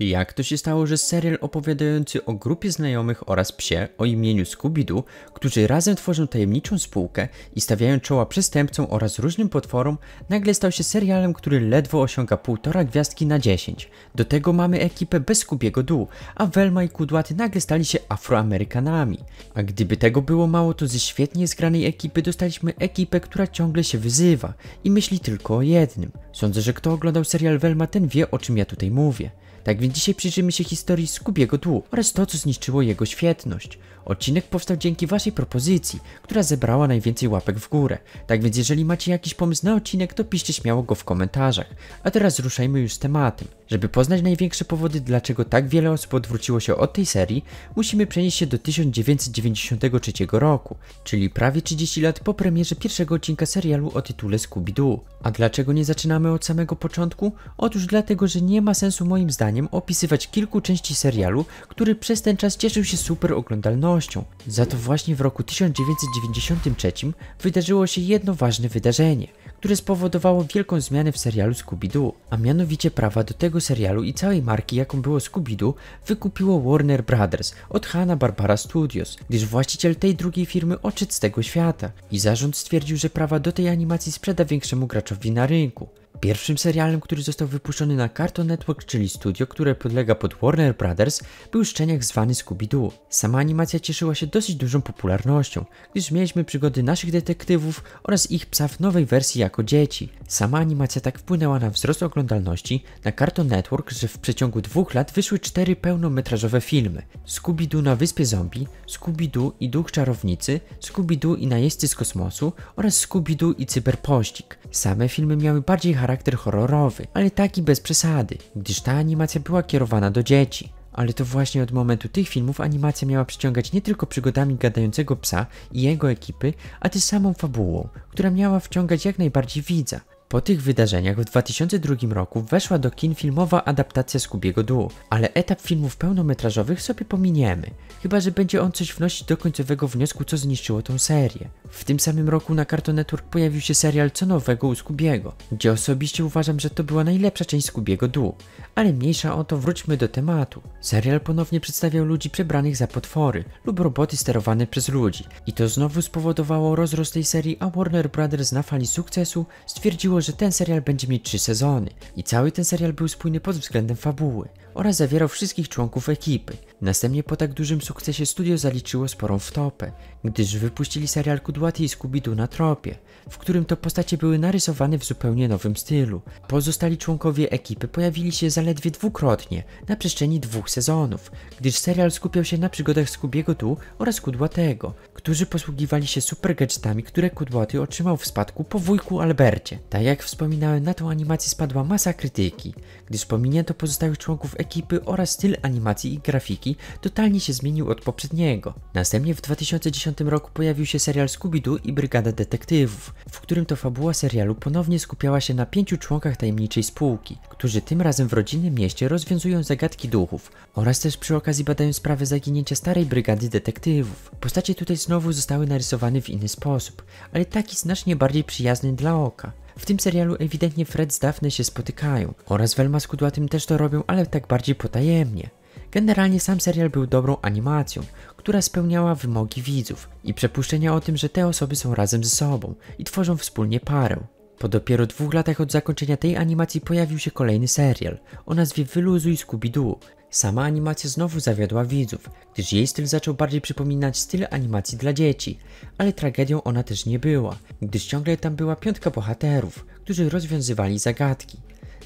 Jak to się stało, że serial opowiadający o grupie znajomych oraz psie o imieniu Scooby-Doo, którzy razem tworzą tajemniczą spółkę i stawiają czoła przestępcom oraz różnym potworom, nagle stał się serialem, który ledwo osiąga półtora gwiazdki na 10. Do tego mamy ekipę bez Scoobiego Doo, a Velma i Kudłaty nagle stali się Afroamerykanami. A gdyby tego było mało, to ze świetnie zgranej ekipy dostaliśmy ekipę, która ciągle się wyzywa i myśli tylko o jednym. Sądzę, że kto oglądał serial Velma, ten wie o czym ja tutaj mówię. Tak więc dzisiaj przyjrzymy się historii Skubiego Dłu oraz to, co zniszczyło jego świetność. Odcinek powstał dzięki waszej propozycji, która zebrała najwięcej łapek w górę. Tak więc jeżeli macie jakiś pomysł na odcinek, to piszcie śmiało go w komentarzach. A teraz ruszajmy już z tematem. Żeby poznać największe powody, dlaczego tak wiele osób odwróciło się od tej serii, musimy przenieść się do 1993 roku, czyli prawie 30 lat po premierze pierwszego odcinka serialu o tytule Scooby-Doo. A dlaczego nie zaczynamy od samego początku? Otóż dlatego, że nie ma sensu moim zdaniem opisywać kilku części serialu, który przez ten czas cieszył się super oglądalnością. Za to właśnie w roku 1993 wydarzyło się jedno ważne wydarzenie, które spowodowało wielką zmianę w serialu Scooby-Doo, a mianowicie prawa do tego serialu i całej marki, jaką było Scooby-Doo, wykupiło Warner Brothers od hanna barbara Studios, gdyż właściciel tej drugiej firmy odszedł z tego świata i zarząd stwierdził, że prawa do tej animacji sprzeda większemu graczowi na rynku. Pierwszym serialem, który został wypuszczony na Cartoon Network, czyli studio, które podlega pod Warner Brothers, był szczeniak zwany Scooby-Doo. Sama animacja cieszyła się dosyć dużą popularnością, gdyż mieliśmy przygody naszych detektywów oraz ich psa w nowej wersji jako dzieci. Sama animacja tak wpłynęła na wzrost oglądalności na Cartoon Network, że w przeciągu dwóch lat wyszły cztery pełnometrażowe filmy. Scooby-Doo na Wyspie Zombie, Scooby-Doo i Duch Czarownicy, Scooby-Doo i Najeźdźcy z Kosmosu oraz Scooby-Doo i Cyberpościg. Same filmy miały bardziej charakter charakter horrorowy, ale taki bez przesady, gdyż ta animacja była kierowana do dzieci. Ale to właśnie od momentu tych filmów animacja miała przyciągać nie tylko przygodami gadającego psa i jego ekipy, a też samą fabułą, która miała wciągać jak najbardziej widza. Po tych wydarzeniach w 2002 roku weszła do kin filmowa adaptacja Skubiego Dół, ale etap filmów pełnometrażowych sobie pominiemy, chyba że będzie on coś wnosić do końcowego wniosku, co zniszczyło tą serię. W tym samym roku na Cartoon Network pojawił się serial Co Nowego u Skubiego, gdzie osobiście uważam, że to była najlepsza część Skubiego Dół, ale mniejsza o to wróćmy do tematu. Serial ponownie przedstawiał ludzi przebranych za potwory lub roboty sterowane przez ludzi i to znowu spowodowało rozrost tej serii, a Warner Brothers na fali sukcesu stwierdziło, że ten serial będzie mieć trzy sezony i cały ten serial był spójny pod względem fabuły oraz zawierał wszystkich członków ekipy. Następnie po tak dużym sukcesie studio zaliczyło sporą wtopę, gdyż wypuścili serial Kudłaty i Scooby-Doo na tropie, w którym to postacie były narysowane w zupełnie nowym stylu. Pozostali członkowie ekipy pojawili się zaledwie dwukrotnie na przestrzeni dwóch sezonów, gdyż serial skupiał się na przygodach Scooby'ego Doo oraz Kudłatego, którzy posługiwali się super gadżetami, które Kudłaty otrzymał w spadku po wujku Albercie. Jak wspominałem, na tą animację spadła masa krytyki, gdyż pominięto pozostałych członków ekipy oraz styl animacji i grafiki totalnie się zmienił od poprzedniego. Następnie w 2010 roku pojawił się serial Scooby-Doo i Brygada Detektywów, w którym to fabuła serialu ponownie skupiała się na pięciu członkach tajemniczej spółki, którzy tym razem w rodzinnym mieście rozwiązują zagadki duchów oraz też przy okazji badają sprawę zaginięcia starej brygady detektywów. Postacie tutaj znowu zostały narysowane w inny sposób, ale taki znacznie bardziej przyjazny dla oka. W tym serialu ewidentnie Fred z Daphne się spotykają oraz Velma z Kudłatym też to robią, ale tak bardziej potajemnie. Generalnie sam serial był dobrą animacją, która spełniała wymogi widzów i przepuszczenia o tym, że te osoby są razem ze sobą i tworzą wspólnie parę. Po dopiero dwóch latach od zakończenia tej animacji pojawił się kolejny serial o nazwie Wyluzuj Scooby-Doo, Sama animacja znowu zawiodła widzów, gdyż jej styl zaczął bardziej przypominać styl animacji dla dzieci, ale tragedią ona też nie była, gdyż ciągle tam była piątka bohaterów, którzy rozwiązywali zagadki.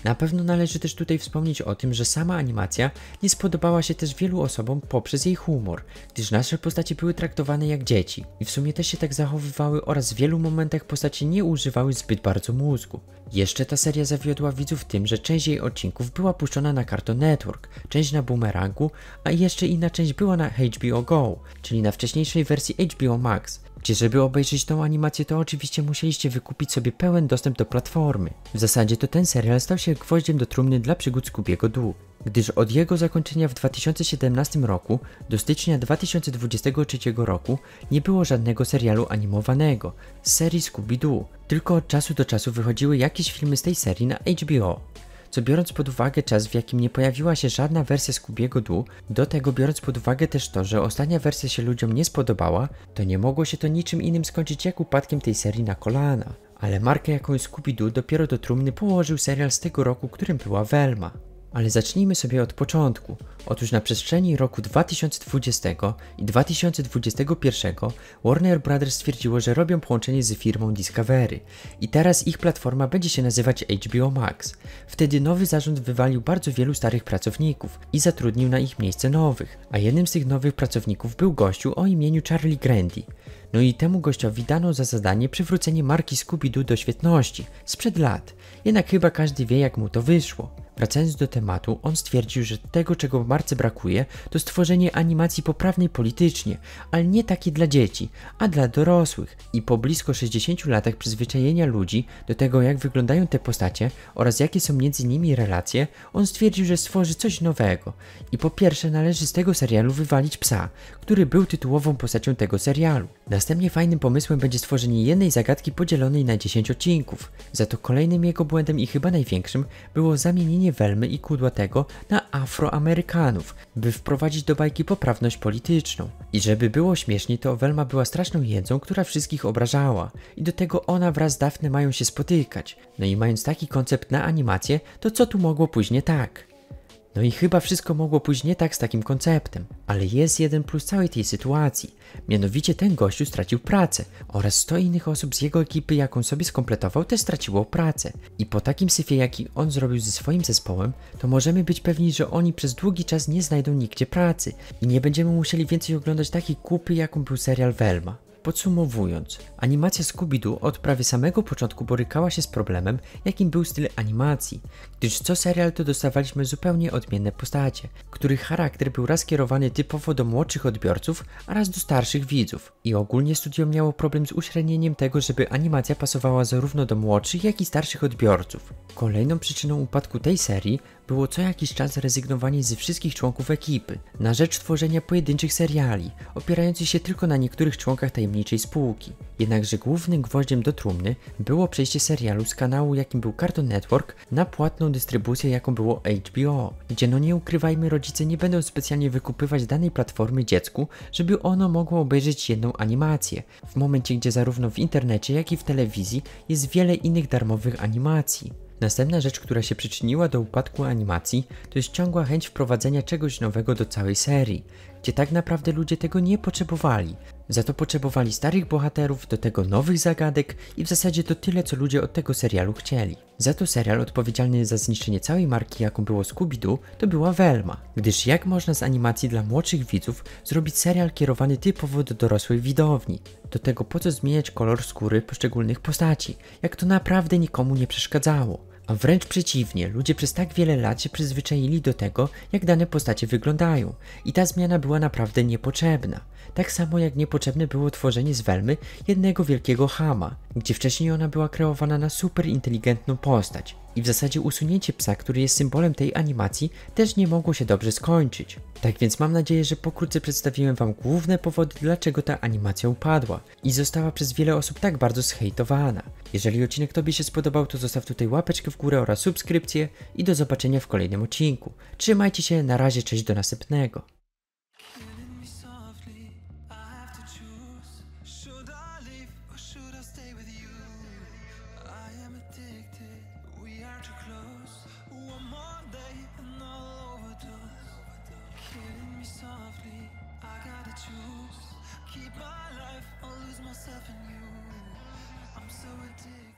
Na pewno należy też tutaj wspomnieć o tym, że sama animacja nie spodobała się też wielu osobom poprzez jej humor, gdyż nasze postacie były traktowane jak dzieci i w sumie też się tak zachowywały oraz w wielu momentach postacie nie używały zbyt bardzo mózgu. Jeszcze ta seria zawiodła widzów tym, że część jej odcinków była puszczona na Cartoon Network, część na Boomerangu, a jeszcze inna część była na HBO Go, czyli na wcześniejszej wersji HBO Max gdzie żeby obejrzeć tą animację, to oczywiście musieliście wykupić sobie pełen dostęp do platformy. W zasadzie to ten serial stał się gwoździem do trumny dla przygód Scoobiego Du, gdyż od jego zakończenia w 2017 roku do stycznia 2023 roku nie było żadnego serialu animowanego z serii Scooby-Doo, tylko od czasu do czasu wychodziły jakieś filmy z tej serii na HBO co biorąc pod uwagę czas, w jakim nie pojawiła się żadna wersja Scoobiego Dół, do tego biorąc pod uwagę też to, że ostatnia wersja się ludziom nie spodobała, to nie mogło się to niczym innym skończyć jak upadkiem tej serii na kolana. Ale markę jaką Scooby-Doo dopiero do trumny położył serial z tego roku, którym była Velma. Ale zacznijmy sobie od początku. Otóż na przestrzeni roku 2020 i 2021 Warner Brothers stwierdziło, że robią połączenie z firmą Discovery i teraz ich platforma będzie się nazywać HBO Max. Wtedy nowy zarząd wywalił bardzo wielu starych pracowników i zatrudnił na ich miejsce nowych, a jednym z tych nowych pracowników był gościu o imieniu Charlie Grandy. No i temu gościowi dano za zadanie przywrócenie marki Scooby-Doo do świetności, sprzed lat. Jednak chyba każdy wie jak mu to wyszło. Wracając do tematu, on stwierdził, że tego czego w marce brakuje to stworzenie animacji poprawnej politycznie, ale nie takiej dla dzieci, a dla dorosłych. I po blisko 60 latach przyzwyczajenia ludzi do tego jak wyglądają te postacie oraz jakie są między nimi relacje, on stwierdził, że stworzy coś nowego. I po pierwsze należy z tego serialu wywalić psa, który był tytułową postacią tego serialu. Na Następnie fajnym pomysłem będzie stworzenie jednej zagadki podzielonej na 10 odcinków. Za to kolejnym jego błędem i chyba największym było zamienienie Welmy i Kudłatego na Afroamerykanów, by wprowadzić do bajki poprawność polityczną. I żeby było śmieszniej, to Welma była straszną jedzą, która wszystkich obrażała. I do tego ona wraz z Daphne mają się spotykać. No i mając taki koncept na animację, to co tu mogło później tak? No i chyba wszystko mogło pójść nie tak z takim konceptem, ale jest jeden plus całej tej sytuacji. Mianowicie ten gościu stracił pracę oraz 100 innych osób z jego ekipy, jaką sobie skompletował, też straciło pracę. I po takim syfie, jaki on zrobił ze swoim zespołem, to możemy być pewni, że oni przez długi czas nie znajdą nigdzie pracy i nie będziemy musieli więcej oglądać takiej kupy, jaką był serial Velma. Podsumowując, animacja Scooby-Doo od prawie samego początku borykała się z problemem, jakim był styl animacji, gdyż co serial to dostawaliśmy zupełnie odmienne postacie, których charakter był raz kierowany typowo do młodszych odbiorców, a raz do starszych widzów. I ogólnie studio miało problem z uśrednieniem tego, żeby animacja pasowała zarówno do młodszych, jak i starszych odbiorców. Kolejną przyczyną upadku tej serii było co jakiś czas rezygnowanie ze wszystkich członków ekipy, na rzecz tworzenia pojedynczych seriali, opierających się tylko na niektórych członkach tej najemniczej spółki. Jednakże głównym gwoździem do trumny było przejście serialu z kanału jakim był Cartoon Network na płatną dystrybucję jaką było HBO, gdzie no nie ukrywajmy rodzice nie będą specjalnie wykupywać danej platformy dziecku, żeby ono mogło obejrzeć jedną animację, w momencie gdzie zarówno w internecie jak i w telewizji jest wiele innych darmowych animacji. Następna rzecz, która się przyczyniła do upadku animacji, to jest ciągła chęć wprowadzenia czegoś nowego do całej serii, gdzie tak naprawdę ludzie tego nie potrzebowali, za to potrzebowali starych bohaterów, do tego nowych zagadek i w zasadzie to tyle, co ludzie od tego serialu chcieli. Za to serial odpowiedzialny za zniszczenie całej marki, jaką było Scooby-Doo, to była Velma, gdyż jak można z animacji dla młodszych widzów zrobić serial kierowany typowo do dorosłej widowni? Do tego po co zmieniać kolor skóry poszczególnych postaci, jak to naprawdę nikomu nie przeszkadzało. A wręcz przeciwnie, ludzie przez tak wiele lat się przyzwyczaili do tego, jak dane postacie wyglądają i ta zmiana była naprawdę niepotrzebna. Tak samo jak niepotrzebne było tworzenie z Welmy jednego wielkiego Hama, gdzie wcześniej ona była kreowana na superinteligentną postać. I w zasadzie usunięcie psa, który jest symbolem tej animacji, też nie mogło się dobrze skończyć. Tak więc mam nadzieję, że pokrótce przedstawiłem wam główne powody, dlaczego ta animacja upadła i została przez wiele osób tak bardzo zhejtowana. Jeżeli odcinek tobie się spodobał, to zostaw tutaj łapeczkę w górę oraz subskrypcję i do zobaczenia w kolejnym odcinku. Trzymajcie się, na razie, cześć do następnego. too close One more day and I'll overdose Killing me softly, I gotta choose Keep my life or lose myself in you I'm so addicted